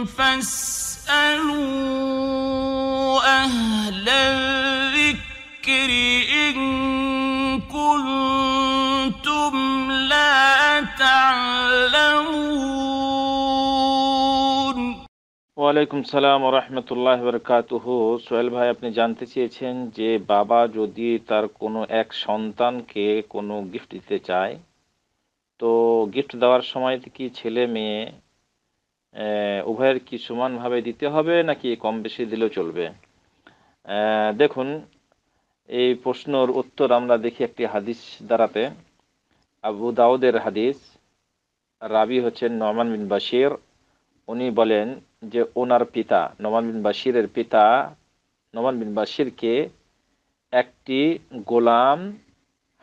ওয়ালাইকুম সালাম রহমতুল্লাহ বরকাত সোহেল ভাই আপনি জানতে চেয়েছেন যে বাবা যদি তার কোনো এক সন্তানকে কোনো গিফট দিতে চায় তো গিফট দেওয়ার সময় কি ছেলে মেয়ে উভয়ের কি সমানভাবে দিতে হবে নাকি কম বেশি দিলেও চলবে দেখুন এই প্রশ্নর উত্তর আমরা দেখি একটি হাদিস দ্বারাতে আবু দাউদের হাদিস রাবি হচ্ছেন নমান বিন বাশির উনি বলেন যে ওনার পিতা নমান বিন বাশিরের পিতা নমান বিন বাশিরকে একটি গোলাম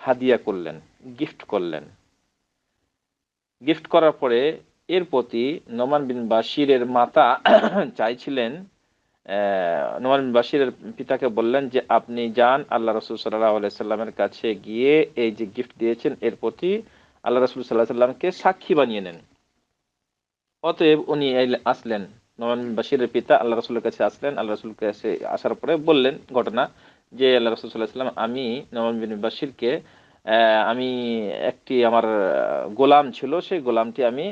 হাদিয়া করলেন গিফট করলেন গিফট করার পরে এর প্রতি নোমান বিন বাসিরের মাতা চাইছিলেন নোমান বিন বাসিরের পিতাকে বললেন যে আপনি যান আল্লাহ রসুল সাল্লাহ সাল্লামের কাছে গিয়ে এই যে গিফট দিয়েছেন এর প্রতি আল্লাহ রসুল সাল্লাহ সাল্লামকে সাক্ষী বানিয়ে নেন অতএব উনি আসলেন নোমান বিন বাসিরের পিতা আল্লাহ রসুলের কাছে আসলেন আল্লাহ রসুল কাছে আসার পরে বললেন ঘটনা যে আল্লাহ রসুল সাল্লাহ সাল্লাম আমি নোমান বিন বাসিরকে আমি একটি আমার গোলাম ছিল সেই গোলামটি আমি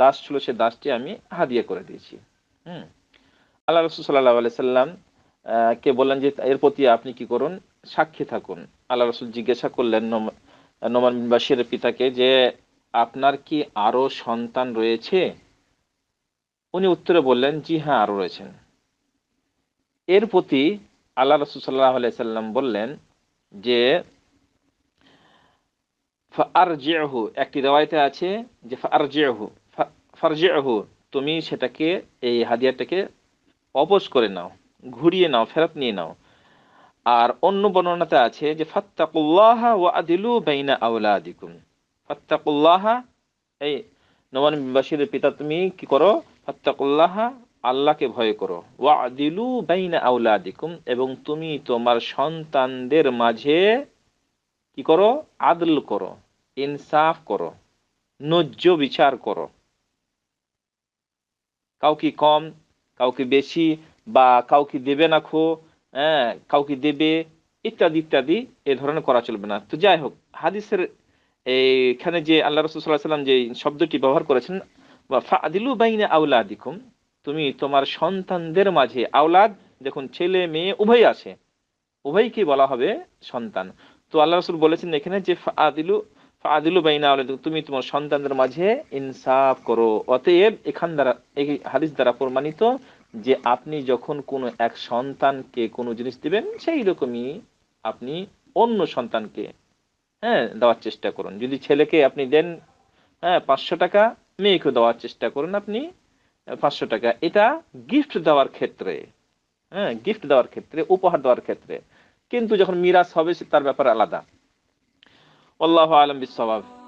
দাস ছিল সেই দাসটি আমি হাদিয়া করে দিয়েছি হুম আল্লাহ রসুল সাল্লাহ আলি সাল্লাম কে বললেন যে এর প্রতি আপনি কি করুন সাক্ষী থাকুন আল্লাহ রসুল জিজ্ঞাসা করলেন নোমান বিন পিতাকে যে আপনার কি আরও সন্তান রয়েছে উনি উত্তরে বললেন জি হ্যাঁ আরও রয়েছেন এর প্রতি আল্লাহ রসুল সাল্লাহ আলাইসাল্লাম সাল্লাম বললেন যে ফারজিহু একটি রেওয়ায়তে আছে যে ফারজিহু ফারজিহু তুমি সেটাকে এই হাদিয়াটাকে অপোজ করে নাও ঘুরিয়ে নাও ফেরত নিয়ে নাও আর অন্য বর্ণনাতে আছে যে ফাত্তাকুল্লাহ ওয়া আদিলু বেইনা আউলা আদিকুম ফাত্তাকুল্লাহ এই নবান বাসীর পিতা তুমি কি করো ফাত্তাকুল্লাহ আল্লাহকে ভয় করো ওয়া আদিলু আউলা আদিকুম এবং তুমি তোমার সন্তানদের মাঝে কি করো আদল করো ইনসাফ করো ন্যায্য বিচার করো কাউকে কম কাউকে বেশি বা কাউকে দেবে না খো হ্যাঁ কাউকে দেবে ইত্যাদি ইত্যাদি এ ধরনের করা চলবে না তো যাই হোক হাদিসের এইখানে যে আল্লাহ রসুল সাল্লাহ সাল্লাম যে শব্দটি ব্যবহার করেছেন ফা আদিলু বাইনে দিকুম তুমি তোমার সন্তানদের মাঝে আওলাদ দেখুন ছেলে মেয়ে উভয় আছে উভয়কে বলা হবে সন্তান তো আল্লাহ রসুল বলেছেন এখানে যে আদিলু আদিলু বাইনা তুমি তোমার সন্তানদের মাঝে ইনসাফ করো অতএব এখান দ্বারা এই হাদিস দ্বারা প্রমাণিত যে আপনি যখন কোনো এক সন্তানকে কোনো জিনিস দিবেন সেই রকমই আপনি অন্য সন্তানকে হ্যাঁ দেওয়ার চেষ্টা করুন যদি ছেলেকে আপনি দেন হ্যাঁ পাঁচশো টাকা মেয়েকে দেওয়ার চেষ্টা করুন আপনি পাঁচশো টাকা এটা গিফট দেওয়ার ক্ষেত্রে হ্যাঁ গিফট দেওয়ার ক্ষেত্রে উপহার দেওয়ার ক্ষেত্রে কিন্তু যখন মিরাজ হবে তার ব্যাপারে আলাদা আল্লাহ আলম বিশ্বভাব